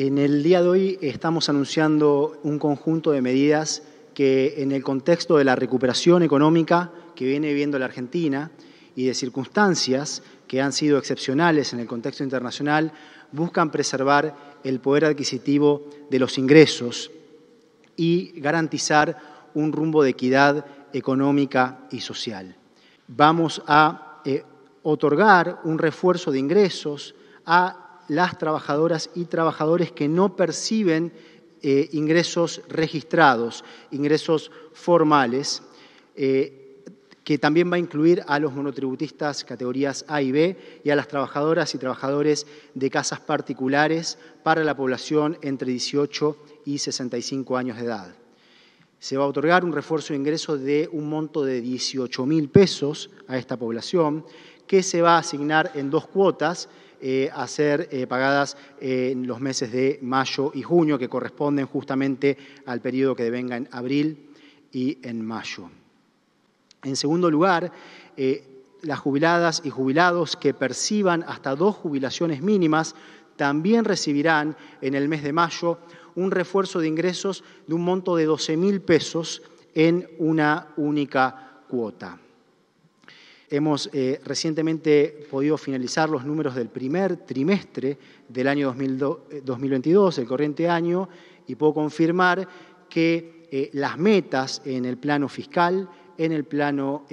En el día de hoy estamos anunciando un conjunto de medidas que en el contexto de la recuperación económica que viene viviendo la Argentina y de circunstancias que han sido excepcionales en el contexto internacional, buscan preservar el poder adquisitivo de los ingresos y garantizar un rumbo de equidad económica y social. Vamos a eh, otorgar un refuerzo de ingresos a las trabajadoras y trabajadores que no perciben eh, ingresos registrados, ingresos formales, eh, que también va a incluir a los monotributistas categorías A y B y a las trabajadoras y trabajadores de casas particulares para la población entre 18 y 65 años de edad. Se va a otorgar un refuerzo de ingresos de un monto de 18 mil pesos a esta población, que se va a asignar en dos cuotas, eh, a ser eh, pagadas eh, en los meses de mayo y junio, que corresponden justamente al periodo que devenga en abril y en mayo. En segundo lugar, las jubiladas y jubilados que perciban hasta dos jubilaciones mínimas también recibirán en el mes de mayo un refuerzo de ingresos de un monto de 12 mil pesos en una única cuota. Hemos eh, recientemente podido finalizar los números del primer trimestre del año 2022, eh, el corriente año, y puedo confirmar que eh, las metas en el plano fiscal, en el plano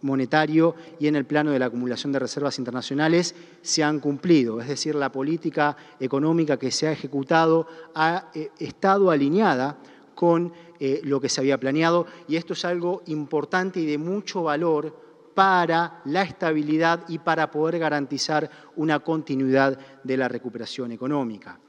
monetario y en el plano de la acumulación de reservas internacionales se han cumplido. Es decir, la política económica que se ha ejecutado ha estado alineada con lo que se había planeado y esto es algo importante y de mucho valor para la estabilidad y para poder garantizar una continuidad de la recuperación económica.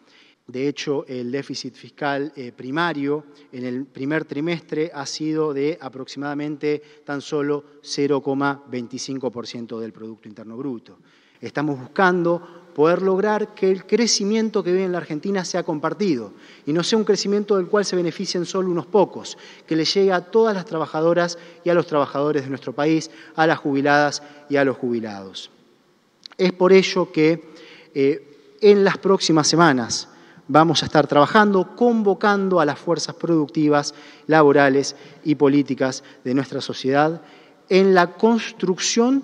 De hecho, el déficit fiscal eh, primario en el primer trimestre ha sido de aproximadamente tan solo 0,25% del Producto Interno Bruto. Estamos buscando poder lograr que el crecimiento que vive en la Argentina sea compartido y no sea un crecimiento del cual se beneficien solo unos pocos, que le llegue a todas las trabajadoras y a los trabajadores de nuestro país, a las jubiladas y a los jubilados. Es por ello que eh, en las próximas semanas vamos a estar trabajando, convocando a las fuerzas productivas, laborales y políticas de nuestra sociedad en la construcción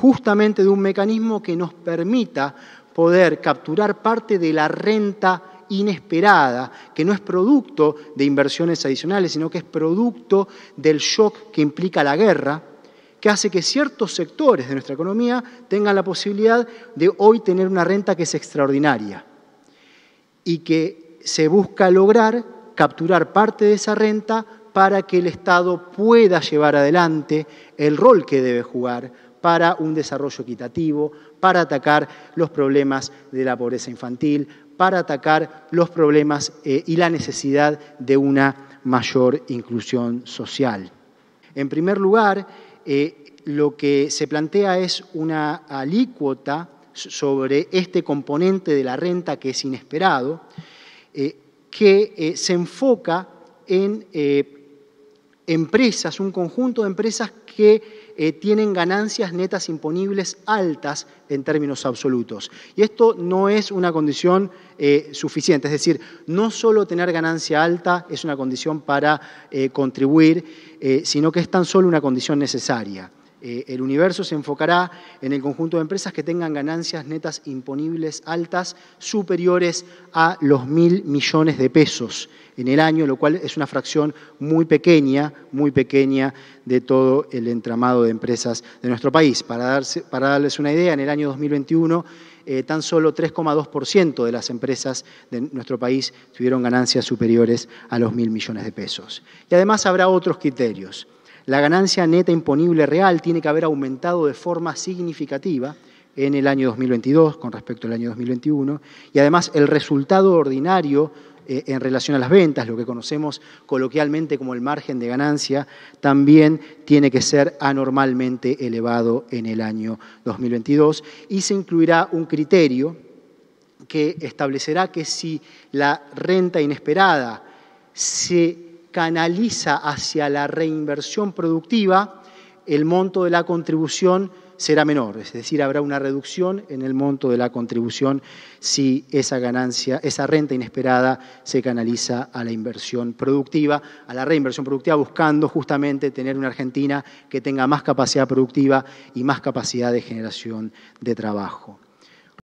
justamente de un mecanismo que nos permita poder capturar parte de la renta inesperada, que no es producto de inversiones adicionales, sino que es producto del shock que implica la guerra, que hace que ciertos sectores de nuestra economía tengan la posibilidad de hoy tener una renta que es extraordinaria y que se busca lograr capturar parte de esa renta para que el Estado pueda llevar adelante el rol que debe jugar para un desarrollo equitativo, para atacar los problemas de la pobreza infantil, para atacar los problemas eh, y la necesidad de una mayor inclusión social. En primer lugar, eh, lo que se plantea es una alícuota sobre este componente de la renta que es inesperado, eh, que se enfoca en empresas, un conjunto de empresas que eh, tienen ganancias netas imponibles altas en términos absolutos. Y esto no es una condición eh, suficiente, es decir, no solo tener ganancia alta es una condición para eh, contribuir, sino que es tan solo una condición necesaria. Eh, el universo se enfocará en el conjunto de empresas que tengan ganancias netas imponibles altas superiores a los mil millones de pesos en el año, lo cual es una fracción muy pequeña, muy pequeña de todo el entramado de empresas de nuestro país. Para, darles una idea, en el año 2021 eh, tan solo 3,2% de las empresas de nuestro país tuvieron ganancias superiores a los mil millones de pesos. Y además habrá otros criterios la ganancia neta imponible real tiene que haber aumentado de forma significativa en el año 2022 con respecto al año 2021 y además el resultado ordinario eh, en relación a las ventas, lo que conocemos coloquialmente como el margen de ganancia, también tiene que ser anormalmente elevado en el año 2022 y se incluirá un criterio que establecerá que si la renta inesperada se canaliza hacia la reinversión productiva, el monto de la contribución será menor, es decir, habrá una reducción en el monto de la contribución si esa ganancia, esa renta inesperada se canaliza a la inversión productiva, a la reinversión productiva, buscando justamente tener una Argentina que tenga más capacidad productiva y más capacidad de generación de trabajo.